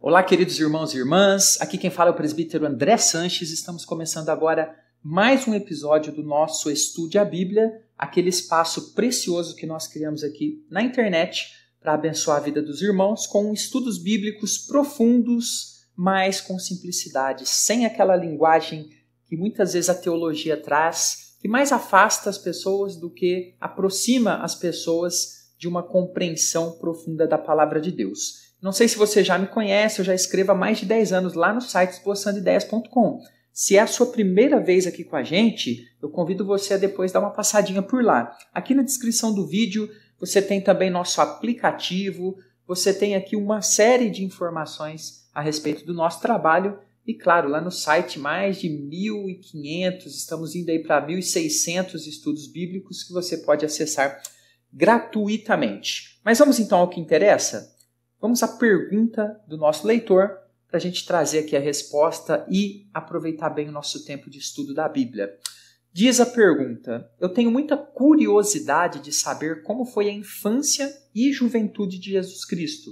Olá, queridos irmãos e irmãs. Aqui quem fala é o presbítero André Sanches. Estamos começando agora mais um episódio do nosso Estude a Bíblia, aquele espaço precioso que nós criamos aqui na internet para abençoar a vida dos irmãos com estudos bíblicos profundos, mas com simplicidade, sem aquela linguagem que muitas vezes a teologia traz, que mais afasta as pessoas do que aproxima as pessoas de uma compreensão profunda da palavra de Deus. Não sei se você já me conhece, eu já escrevo há mais de 10 anos lá no site esboçandoideias.com. Se é a sua primeira vez aqui com a gente, eu convido você a depois dar uma passadinha por lá. Aqui na descrição do vídeo você tem também nosso aplicativo, você tem aqui uma série de informações a respeito do nosso trabalho e, claro, lá no site mais de 1.500, estamos indo aí para 1.600 estudos bíblicos que você pode acessar gratuitamente. Mas vamos então ao que interessa? Vamos à pergunta do nosso leitor para a gente trazer aqui a resposta e aproveitar bem o nosso tempo de estudo da Bíblia. Diz a pergunta: Eu tenho muita curiosidade de saber como foi a infância e juventude de Jesus Cristo.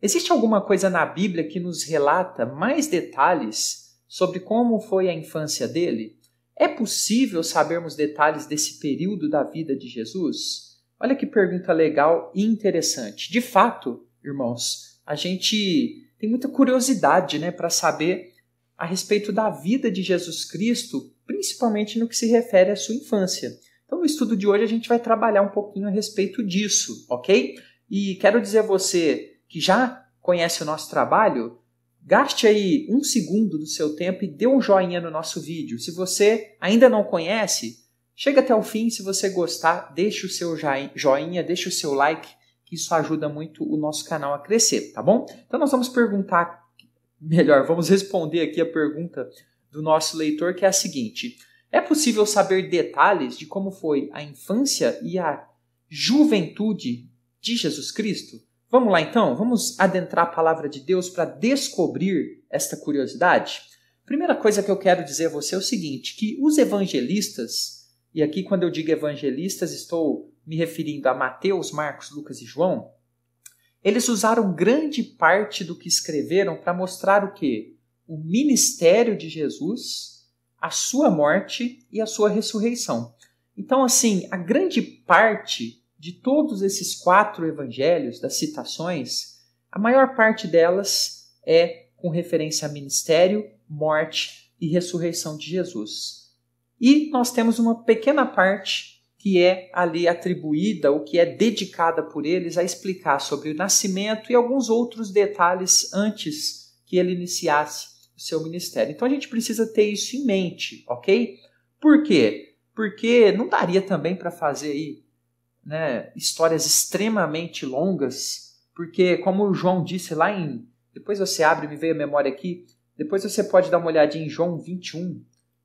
Existe alguma coisa na Bíblia que nos relata mais detalhes sobre como foi a infância dele? É possível sabermos detalhes desse período da vida de Jesus? Olha que pergunta legal e interessante. De fato, irmãos, a gente tem muita curiosidade né, para saber a respeito da vida de Jesus Cristo, principalmente no que se refere à sua infância. Então, no estudo de hoje, a gente vai trabalhar um pouquinho a respeito disso, ok? E quero dizer a você que já conhece o nosso trabalho, gaste aí um segundo do seu tempo e dê um joinha no nosso vídeo. Se você ainda não conhece, chega até o fim. Se você gostar, deixe o seu joinha, deixe o seu like isso ajuda muito o nosso canal a crescer, tá bom? Então nós vamos perguntar, melhor, vamos responder aqui a pergunta do nosso leitor que é a seguinte: é possível saber detalhes de como foi a infância e a juventude de Jesus Cristo? Vamos lá então, vamos adentrar a palavra de Deus para descobrir esta curiosidade? Primeira coisa que eu quero dizer a você é o seguinte: que os evangelistas, e aqui quando eu digo evangelistas, estou me referindo a Mateus, Marcos, Lucas e João, eles usaram grande parte do que escreveram para mostrar o que? O ministério de Jesus, a sua morte e a sua ressurreição. Então, assim, a grande parte de todos esses quatro evangelhos, das citações, a maior parte delas é com referência a ministério, morte e ressurreição de Jesus. E nós temos uma pequena parte que é ali atribuída, ou que é dedicada por eles a explicar sobre o nascimento e alguns outros detalhes antes que ele iniciasse o seu ministério. Então a gente precisa ter isso em mente, ok? Por quê? Porque não daria também para fazer aí né, histórias extremamente longas, porque como o João disse lá em. Depois você abre, me veio a memória aqui. Depois você pode dar uma olhadinha em João 21,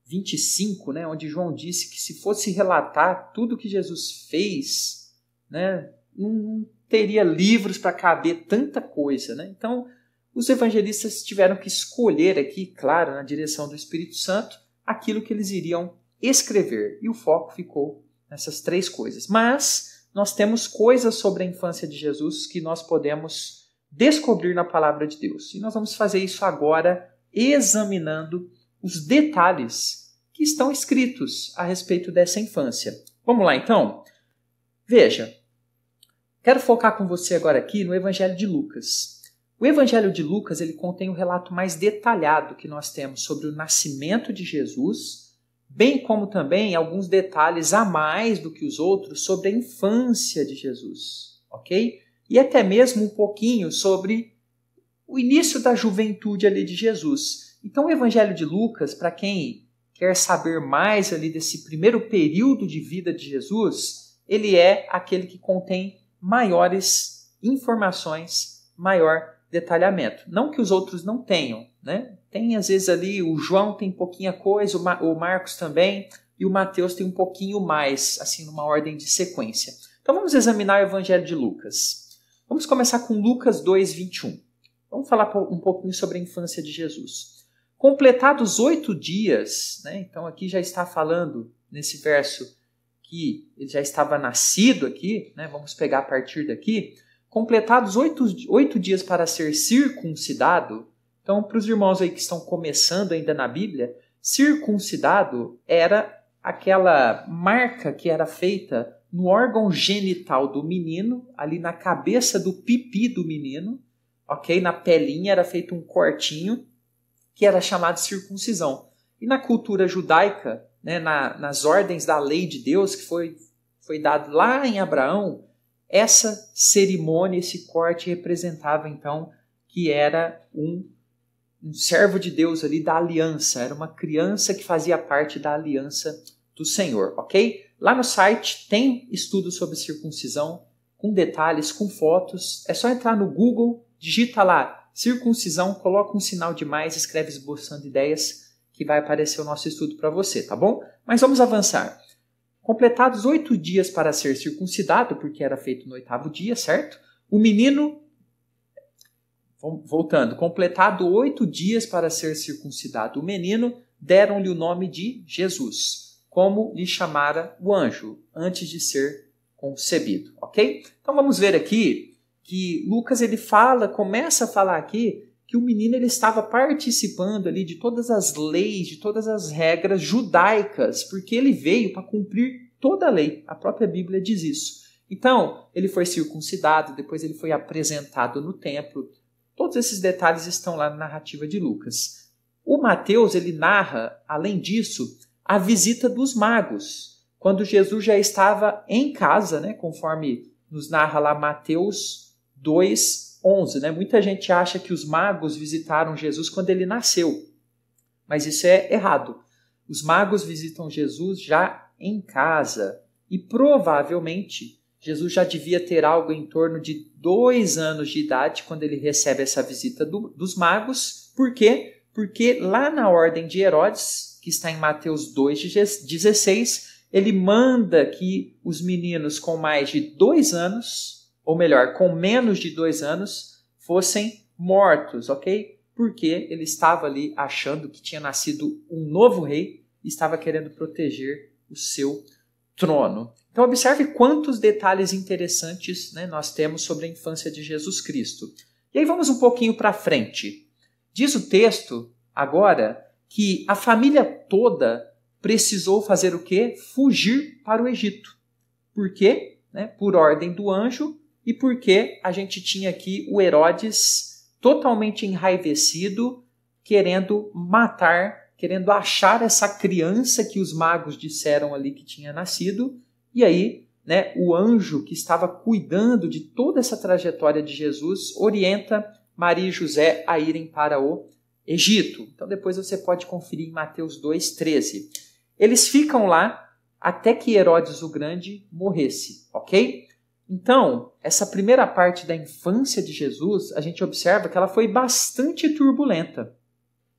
25, né, onde João disse que se fosse relatar tudo que Jesus fez, né, não teria livros para caber tanta coisa. Né? Então, os evangelistas tiveram que escolher aqui, claro, na direção do Espírito Santo, aquilo que eles iriam escrever. E o foco ficou nessas três coisas. Mas nós temos coisas sobre a infância de Jesus que nós podemos descobrir na palavra de Deus. E nós vamos fazer isso agora examinando os detalhes que estão escritos a respeito dessa infância. Vamos lá então? Veja, quero focar com você agora aqui no Evangelho de Lucas. O Evangelho de Lucas ele contém o um relato mais detalhado que nós temos sobre o nascimento de Jesus, bem como também alguns detalhes a mais do que os outros sobre a infância de Jesus, ok? E até mesmo um pouquinho sobre o início da juventude ali de Jesus. Então, o Evangelho de Lucas, para quem quer saber mais ali desse primeiro período de vida de Jesus, ele é aquele que contém maiores informações, maior detalhamento. Não que os outros não tenham, né? Tem às vezes ali o João tem pouquinha coisa, o, Ma o Marcos também, e o Mateus tem um pouquinho mais, assim, numa ordem de sequência. Então vamos examinar o Evangelho de Lucas. Vamos começar com Lucas 2, 21. Vamos falar um pouquinho sobre a infância de Jesus. Completados oito dias, né? então aqui já está falando nesse verso que ele já estava nascido aqui, né? vamos pegar a partir daqui. Completados oito, oito dias para ser circuncidado, então para os irmãos aí que estão começando ainda na Bíblia, circuncidado era aquela marca que era feita no órgão genital do menino, ali na cabeça do pipi do menino, ok? Na pelinha era feito um cortinho que era chamado circuncisão. E na cultura judaica, né, na, nas ordens da lei de Deus, que foi, foi dado lá em Abraão, essa cerimônia, esse corte representava então que era um, um servo de Deus ali da aliança, era uma criança que fazia parte da aliança do Senhor, ok? Lá no site tem estudo sobre circuncisão, com detalhes, com fotos. É só entrar no Google, digita lá circuncisão, coloca um sinal de mais, escreve esboçando ideias, que vai aparecer o nosso estudo para você, tá bom? Mas vamos avançar. Completados oito dias para ser circuncidado, porque era feito no oitavo dia, certo? O menino. Voltando, completado oito dias para ser circuncidado, o menino deram-lhe o nome de Jesus, como lhe chamara o anjo, antes de ser concebido, ok? Então vamos ver aqui que Lucas ele fala, começa a falar aqui que o menino ele estava participando ali de todas as leis, de todas as regras judaicas, porque ele veio para cumprir toda a lei. A própria Bíblia diz isso. Então, ele foi circuncidado, depois ele foi apresentado no templo. Todos esses detalhes estão lá na narrativa de Lucas. O Mateus ele narra, além disso, a visita dos magos, quando Jesus já estava em casa, né, conforme nos narra lá Mateus 2:11, Né? Muita gente acha que os magos visitaram Jesus quando ele nasceu, mas isso é errado. Os magos visitam Jesus já em casa e provavelmente Jesus já devia ter algo em torno de dois anos de idade quando ele recebe essa visita do, dos magos. Por quê? Porque lá na ordem de Herodes, que está em Mateus 2,16, ele manda que os meninos com mais de dois anos ou melhor, com menos de dois anos, fossem mortos, ok? Porque ele estava ali achando que tinha nascido um novo rei e estava querendo proteger o seu trono. Então, observe quantos detalhes interessantes né, nós temos sobre a infância de Jesus Cristo. E aí vamos um pouquinho para frente. Diz o texto agora que a família toda precisou fazer o quê? Fugir para o Egito. Por quê? Né? Por ordem do anjo, e porque a gente tinha aqui o Herodes totalmente enraivecido, querendo matar, querendo achar essa criança que os magos disseram ali que tinha nascido, e aí né, o anjo que estava cuidando de toda essa trajetória de Jesus orienta Maria e José a irem para o Egito. Então depois você pode conferir em Mateus 2:13. Eles ficam lá até que Herodes o Grande morresse, ok? Então, essa primeira parte da infância de Jesus, a gente observa que ela foi bastante turbulenta,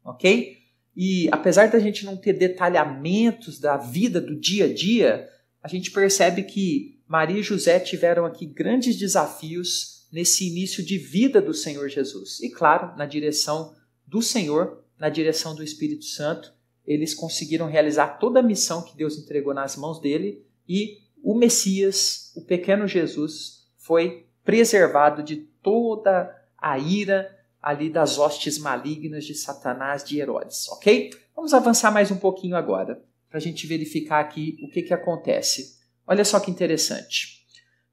ok? E apesar da gente não ter detalhamentos da vida do dia a dia, a gente percebe que Maria e José tiveram aqui grandes desafios nesse início de vida do Senhor Jesus. E claro, na direção do Senhor, na direção do Espírito Santo, eles conseguiram realizar toda a missão que Deus entregou nas mãos dele e o Messias, o pequeno Jesus, foi preservado de toda a ira ali das hostes malignas de Satanás, de Herodes, ok? Vamos avançar mais um pouquinho agora, para a gente verificar aqui o que, que acontece. Olha só que interessante.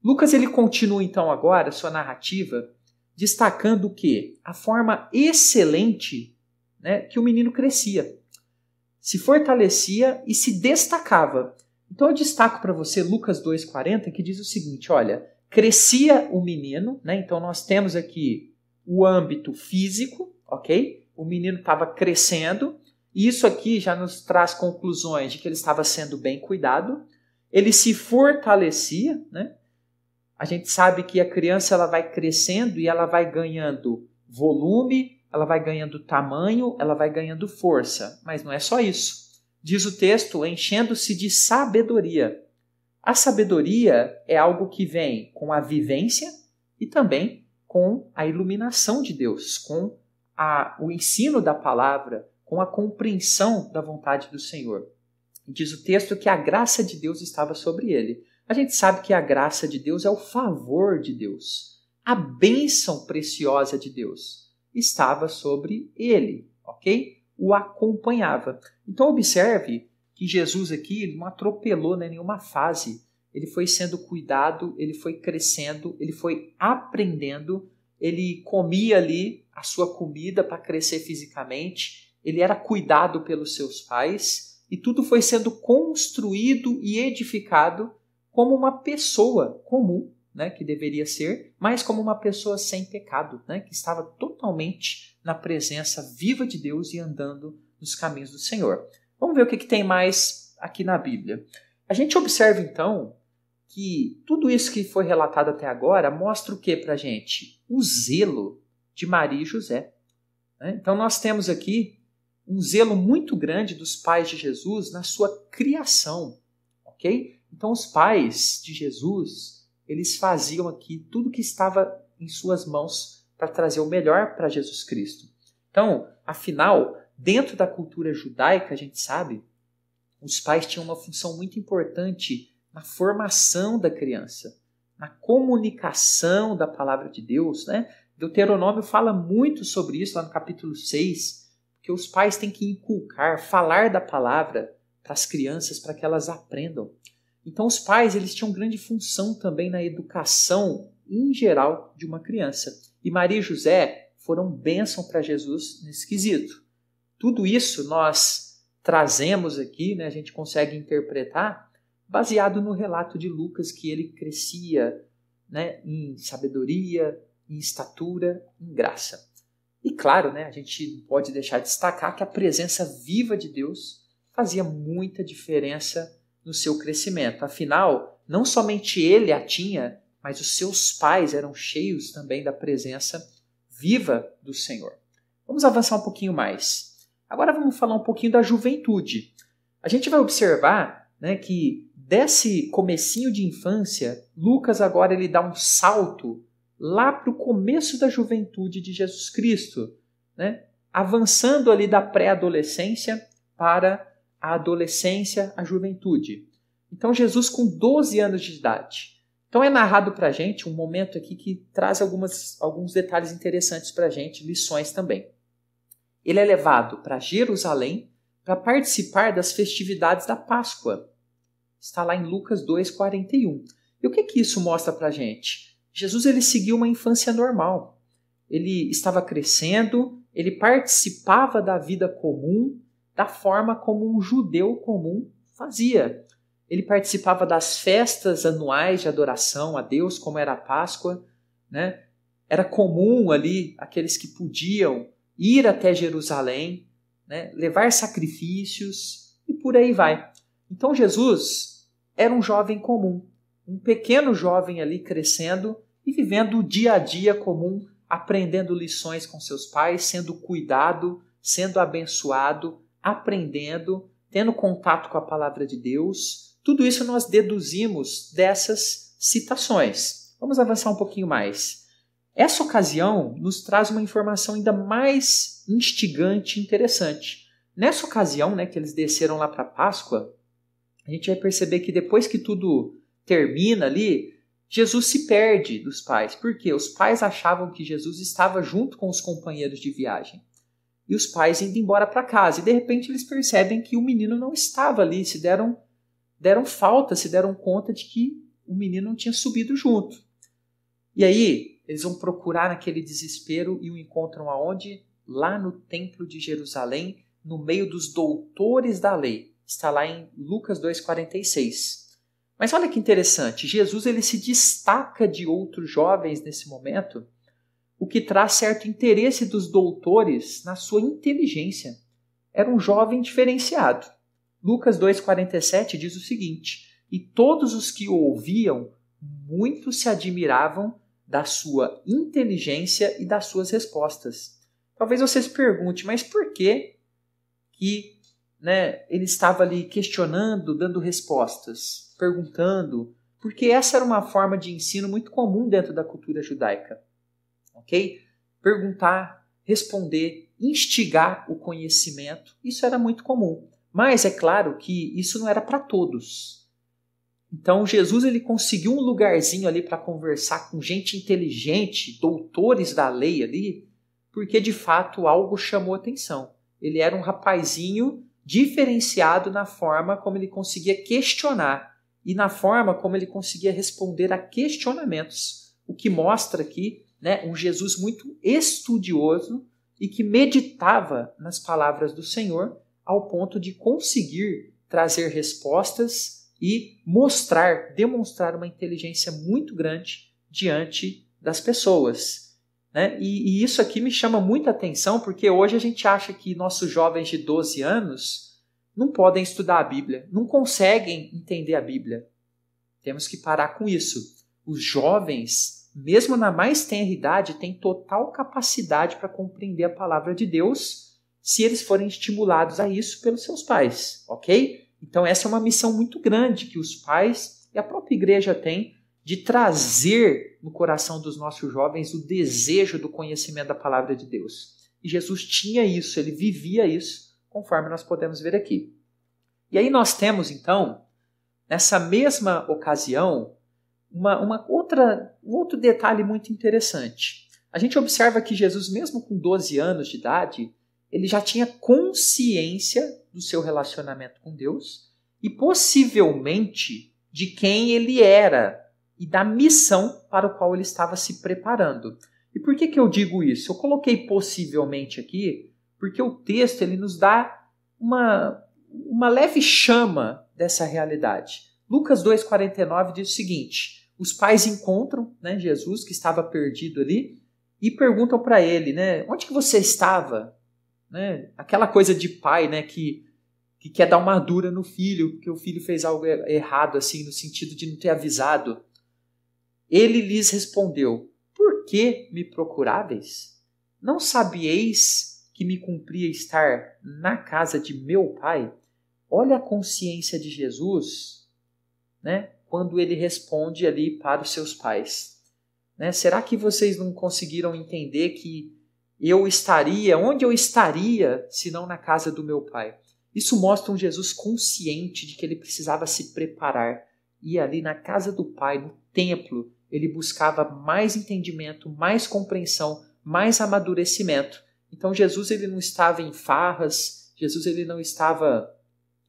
Lucas ele continua então agora sua narrativa destacando que a forma excelente né, que o menino crescia, se fortalecia e se destacava então eu destaco para você Lucas 2,40, que diz o seguinte: olha, crescia o menino, né? Então nós temos aqui o âmbito físico, ok? O menino estava crescendo, e isso aqui já nos traz conclusões de que ele estava sendo bem cuidado, ele se fortalecia, né? A gente sabe que a criança ela vai crescendo e ela vai ganhando volume, ela vai ganhando tamanho, ela vai ganhando força, mas não é só isso diz o texto, enchendo-se de sabedoria. A sabedoria é algo que vem com a vivência e também com a iluminação de Deus, com a, o ensino da palavra, com a compreensão da vontade do Senhor. Diz o texto que a graça de Deus estava sobre ele. A gente sabe que a graça de Deus é o favor de Deus, a bênção preciosa de Deus estava sobre ele, ok? o acompanhava. Então observe que Jesus aqui não atropelou né, nenhuma fase. Ele foi sendo cuidado, ele foi crescendo, ele foi aprendendo, ele comia ali a sua comida para crescer fisicamente, ele era cuidado pelos seus pais e tudo foi sendo construído e edificado como uma pessoa comum, né, que deveria ser, mas como uma pessoa sem pecado, né, que estava totalmente na presença viva de Deus e andando nos caminhos do Senhor. Vamos ver o que, que tem mais aqui na Bíblia. A gente observa então que tudo isso que foi relatado até agora mostra o que para a gente? O zelo de Maria e José. Né? Então nós temos aqui um zelo muito grande dos pais de Jesus na sua criação, ok? Então os pais de Jesus eles faziam aqui tudo que estava em suas mãos para trazer o melhor para Jesus Cristo. Então, afinal, dentro da cultura judaica, a gente sabe, os pais tinham uma função muito importante na formação da criança, na comunicação da palavra de Deus, né? Deuteronômio fala muito sobre isso lá no capítulo 6, que os pais têm que inculcar, falar da palavra para as crianças para que elas aprendam. Então os pais, eles tinham grande função também na educação em geral, de uma criança. E Maria e José foram bênção para Jesus nesse quesito. Tudo isso nós trazemos aqui, né, a gente consegue interpretar, baseado no relato de Lucas, que ele crescia né, em sabedoria, em estatura, em graça. E claro, né, a gente pode deixar de destacar que a presença viva de Deus fazia muita diferença no seu crescimento. Afinal, não somente ele a tinha, mas os seus pais eram cheios também da presença viva do Senhor. Vamos avançar um pouquinho mais. Agora vamos falar um pouquinho da juventude. A gente vai observar né, que desse comecinho de infância, Lucas agora ele dá um salto lá para o começo da juventude de Jesus Cristo, né? avançando ali da pré-adolescência para a adolescência, a juventude. Então Jesus com 12 anos de idade, então é narrado para a gente um momento aqui que traz algumas, alguns detalhes interessantes para a gente, lições também. Ele é levado para Jerusalém para participar das festividades da Páscoa. Está lá em Lucas 2:41. E o que que isso mostra para a gente? Jesus ele seguiu uma infância normal. Ele estava crescendo, ele participava da vida comum da forma como um judeu comum fazia. Ele participava das festas anuais de adoração a Deus, como era a Páscoa, né? Era comum ali aqueles que podiam ir até Jerusalém, né? levar sacrifícios e por aí vai. Então Jesus era um jovem comum, um pequeno jovem ali crescendo e vivendo o dia a dia comum, aprendendo lições com seus pais, sendo cuidado, sendo abençoado, aprendendo, tendo contato com a palavra de Deus, tudo isso nós deduzimos dessas citações. Vamos avançar um pouquinho mais. Essa ocasião nos traz uma informação ainda mais instigante e interessante. Nessa ocasião, né, que eles desceram lá para Páscoa, a gente vai perceber que depois que tudo termina ali, Jesus se perde dos pais, Por quê? os pais achavam que Jesus estava junto com os companheiros de viagem. E os pais indo embora para casa, e de repente eles percebem que o menino não estava ali, se deram deram falta, se deram conta de que o menino não tinha subido junto. E aí eles vão procurar naquele desespero e o encontram aonde? Lá no templo de Jerusalém, no meio dos doutores da lei. Está lá em Lucas 2:46. Mas olha que interessante, Jesus ele se destaca de outros jovens nesse momento, o que traz certo interesse dos doutores na sua inteligência. Era um jovem diferenciado. Lucas 2,47 diz o seguinte: E todos os que o ouviam muito se admiravam da sua inteligência e das suas respostas. Talvez você se pergunte, mas por que que né, ele estava ali questionando, dando respostas, perguntando? Porque essa era uma forma de ensino muito comum dentro da cultura judaica, ok? Perguntar, responder, instigar o conhecimento, isso era muito comum. Mas é claro que isso não era para todos. Então Jesus ele conseguiu um lugarzinho ali para conversar com gente inteligente, doutores da lei ali, porque de fato algo chamou atenção. Ele era um rapazinho diferenciado na forma como ele conseguia questionar e na forma como ele conseguia responder a questionamentos, o que mostra aqui né, um Jesus muito estudioso e que meditava nas palavras do Senhor ao ponto de conseguir trazer respostas e mostrar, demonstrar uma inteligência muito grande diante das pessoas. Né? E, e isso aqui me chama muita atenção, porque hoje a gente acha que nossos jovens de 12 anos não podem estudar a Bíblia, não conseguem entender a Bíblia. Temos que parar com isso. Os jovens, mesmo na mais tenra idade, têm total capacidade para compreender a palavra de Deus se eles forem estimulados a isso pelos seus pais, ok? Então, essa é uma missão muito grande que os pais e a própria igreja têm de trazer no coração dos nossos jovens o desejo do conhecimento da palavra de Deus. E Jesus tinha isso, ele vivia isso, conforme nós podemos ver aqui. E aí nós temos, então, nessa mesma ocasião, uma, uma outra, um outro detalhe muito interessante. A gente observa que Jesus, mesmo com 12 anos de idade, ele já tinha consciência do seu relacionamento com Deus e possivelmente de quem ele era e da missão para o qual ele estava se preparando. E por que, que eu digo isso? Eu coloquei possivelmente aqui porque o texto ele nos dá uma, uma leve chama dessa realidade. Lucas 2,49 diz o seguinte: os pais encontram né, Jesus, que estava perdido ali, e perguntam para ele, né? Onde que você estava? né? Aquela coisa de pai, né? Que, que quer dar uma dura no filho, que o filho fez algo er-, errado, assim, no sentido de não ter avisado. Ele lhes respondeu: Por que me procuráveis? Não sabieis que me cumpria estar na casa de meu pai? Olha a consciência de Jesus, né? Quando ele responde ali para os seus pais, né? Será que vocês não conseguiram entender que eu estaria, onde eu estaria, se não na casa do meu pai? Isso mostra um Jesus consciente de que ele precisava se preparar. E ali na casa do pai, no templo, ele buscava mais entendimento, mais compreensão, mais amadurecimento. Então Jesus ele não estava em farras, Jesus ele não estava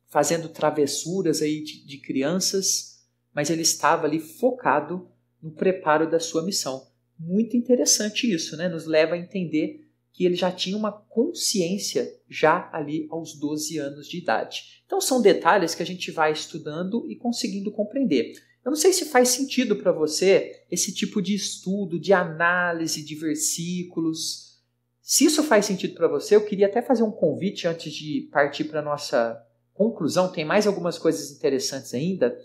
fazendo travessuras aí de, de crianças, mas ele estava ali focado no preparo da sua missão. Muito interessante isso, né? Nos leva a entender que ele já tinha uma consciência já ali aos 12 anos de idade. Então são detalhes que a gente vai estudando e conseguindo compreender. Eu não sei se faz sentido para você esse tipo de estudo, de análise de versículos. Se isso faz sentido para você, eu queria até fazer um convite antes de partir para nossa conclusão. Tem mais algumas coisas interessantes ainda,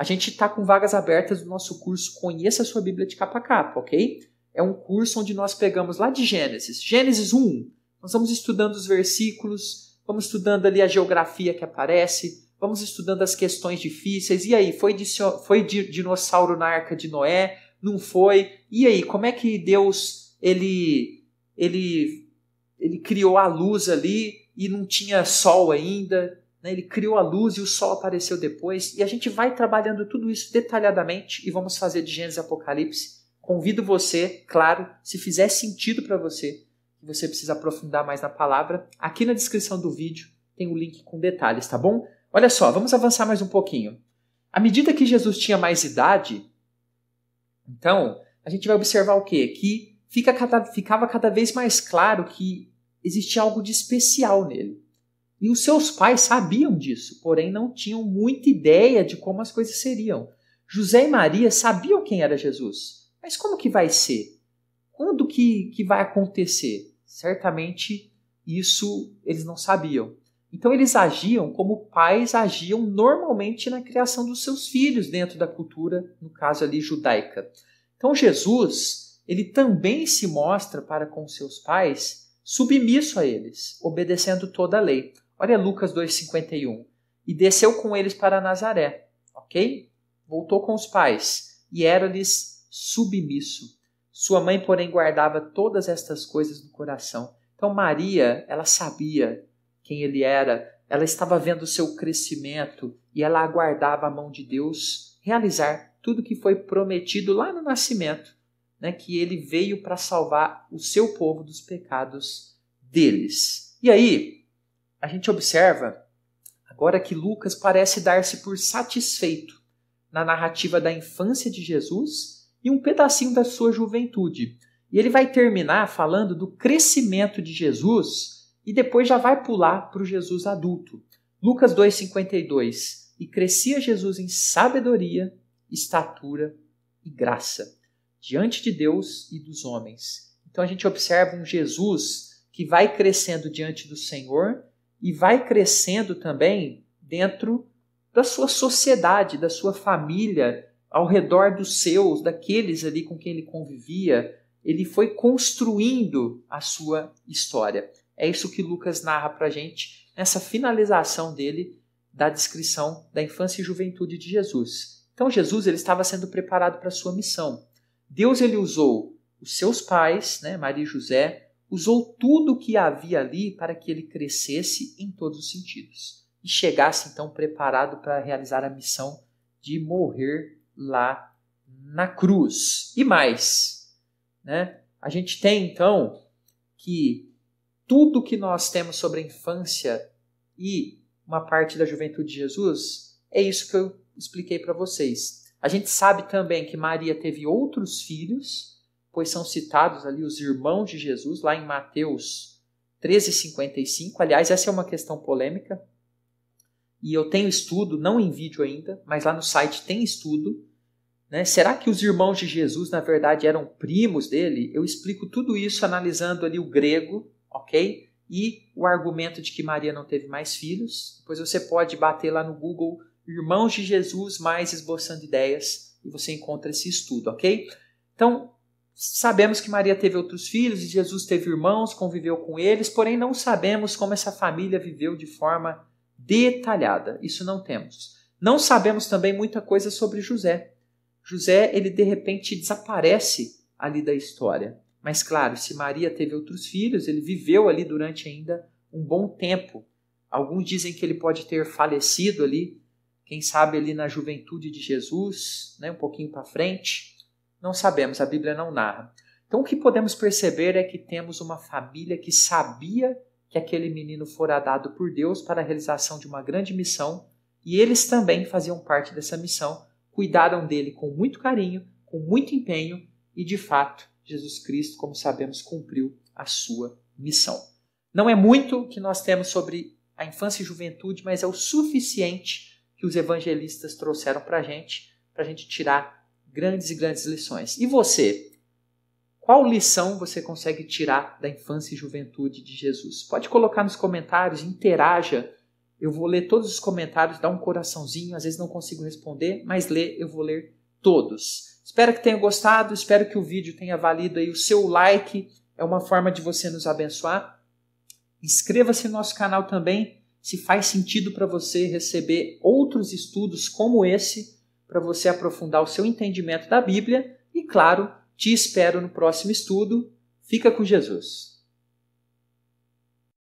a gente está com vagas abertas do nosso curso Conheça a Sua Bíblia de Capa a Capa, ok? É um curso onde nós pegamos lá de Gênesis, Gênesis 1. Nós vamos estudando os versículos, vamos estudando ali a geografia que aparece, vamos estudando as questões difíceis. E aí, foi, foi dinossauro na arca de Noé? Não foi? E aí, como é que Deus ele, ele, ele criou a luz ali e não tinha sol ainda? Né? Ele criou a luz e o sol apareceu depois. E a gente vai trabalhando tudo isso detalhadamente e vamos fazer de Gênesis e Apocalipse. Convido você, claro, se fizer sentido para você, que você precisa aprofundar mais na palavra, aqui na descrição do vídeo tem o um link com detalhes, tá bom? Olha só, vamos avançar mais um pouquinho. À medida que Jesus tinha mais idade, então, a gente vai observar o quê? Que fica cada, ficava cada vez mais claro que existia algo de especial nele. E os seus pais sabiam disso, porém não tinham muita ideia de como as coisas seriam. José e Maria sabiam quem era Jesus, mas como que vai ser? Quando que, que vai acontecer? Certamente isso eles não sabiam. Então eles agiam como pais agiam normalmente na criação dos seus filhos dentro da cultura, no caso ali judaica. Então Jesus, ele também se mostra para com seus pais submisso a eles, obedecendo toda a lei. Olha Lucas 2,51. E desceu com eles para Nazaré, ok? Voltou com os pais e era-lhes submisso. Sua mãe, porém, guardava todas estas coisas no coração. Então, Maria, ela sabia quem ele era, ela estava vendo o seu crescimento e ela aguardava a mão de Deus realizar tudo que foi prometido lá no nascimento, né, que ele veio para salvar o seu povo dos pecados deles. E aí, a gente observa agora que Lucas parece dar-se por satisfeito na narrativa da infância de Jesus e um pedacinho da sua juventude. E ele vai terminar falando do crescimento de Jesus e depois já vai pular para o Jesus adulto. Lucas 2,52 E crescia Jesus em sabedoria, estatura e graça, diante de Deus e dos homens. Então a gente observa um Jesus que vai crescendo diante do Senhor e vai crescendo também dentro da sua sociedade, da sua família, ao redor dos seus, daqueles ali com quem ele convivia. Ele foi construindo a sua história. É isso que Lucas narra para gente nessa finalização dele da descrição da infância e juventude de Jesus. Então Jesus ele estava sendo preparado para a sua missão. Deus ele usou os seus pais, né, Maria e José, usou tudo o que havia ali para que ele crescesse em todos os sentidos e chegasse então preparado para realizar a missão de morrer lá na cruz. E mais, né? A gente tem então que tudo que nós temos sobre a infância e uma parte da juventude de Jesus é isso que eu expliquei para vocês. A gente sabe também que Maria teve outros filhos pois são citados ali os irmãos de Jesus, lá em Mateus 13,55. Aliás, essa é uma questão polêmica. E eu tenho estudo, não em vídeo ainda, mas lá no site tem estudo. Né? Será que os irmãos de Jesus, na verdade, eram primos dele? Eu explico tudo isso analisando ali o grego, ok? E o argumento de que Maria não teve mais filhos. Depois você pode bater lá no Google Irmãos de Jesus mais esboçando ideias e você encontra esse estudo, ok? Então, Sabemos que Maria teve outros filhos, e Jesus teve irmãos, conviveu com eles, porém não sabemos como essa família viveu de forma detalhada. Isso não temos. Não sabemos também muita coisa sobre José. José, ele de repente desaparece ali da história. Mas claro, se Maria teve outros filhos, ele viveu ali durante ainda um bom tempo. Alguns dizem que ele pode ter falecido ali, quem sabe ali na juventude de Jesus, né, um pouquinho para frente. Não sabemos, a Bíblia não narra. Então o que podemos perceber é que temos uma família que sabia que aquele menino fora dado por Deus para a realização de uma grande missão e eles também faziam parte dessa missão, cuidaram dele com muito carinho, com muito empenho e de fato Jesus Cristo, como sabemos, cumpriu a sua missão. Não é muito que nós temos sobre a infância e juventude, mas é o suficiente que os evangelistas trouxeram para a gente, para a gente tirar grandes e grandes lições. E você? Qual lição você consegue tirar da infância e juventude de Jesus? Pode colocar nos comentários, interaja. Eu vou ler todos os comentários, dá um coraçãozinho, às vezes não consigo responder, mas ler, eu vou ler todos. Espero que tenha gostado, espero que o vídeo tenha valido aí o seu like, é uma forma de você nos abençoar. Inscreva-se no nosso canal também, se faz sentido para você receber outros estudos como esse para você aprofundar o seu entendimento da Bíblia e, claro, te espero no próximo estudo. Fica com Jesus.